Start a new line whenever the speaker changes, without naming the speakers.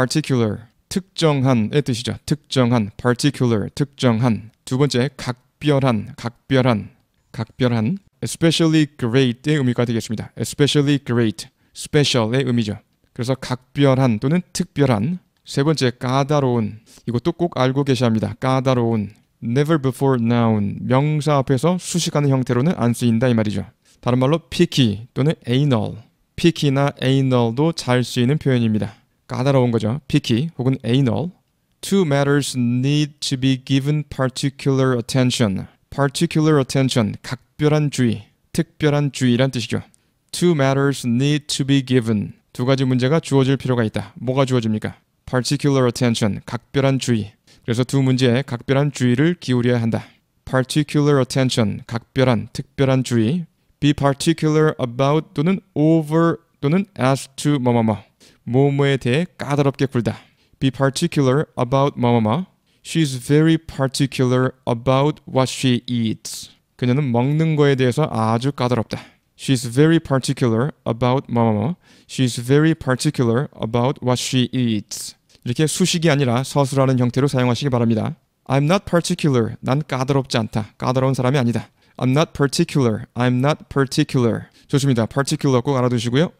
particular 특정한의 뜻이죠. 특정한 particular 특정한 두 번째 각별한 각별한 각별한 especially great의 의미가 되겠습니다. especially great special의 의미죠. 그래서 각별한 또는 특별한 세 번째 까다로운 이것도 꼭 알고 계셔야 합니다. 까다로운 never before noun 명사 앞에서 수식하는 형태로는 안 쓰인다 이 말이죠. 다른 말로 picky 또는 anal picky나 anal도 잘 쓰이는 표현입니다. 까다로운 거죠. picky 혹은 anal. Two matters need to be given particular attention. particular attention, 각별한 주의, 특별한 주의란 뜻이죠. Two matters need to be given. 두 가지 문제가 주어질 필요가 있다. 뭐가 주어집니까? particular attention, 각별한 주의. 그래서 두 문제에 각별한 주의를 기울여야 한다. particular attention, 각별한, 특별한 주의. be particular about 또는 over 또는 as to 뭐뭐뭐. 뭐뭐에 대해 까다롭게 굴다. Be particular about 뭐뭐뭐. She's very particular about what she eats. 그녀는 먹는 거에 대해서 아주 까다롭다. She's very particular about 뭐뭐뭐. She's very particular about what she eats. 이렇게 수식이 아니라 서술하는 형태로 사용하시기 바랍니다. I'm not particular. 난 까다롭지 않다. 까다로운 사람이 아니다. I'm not particular. I'm not particular. 좋습니다. particular 꼭 알아두시고요.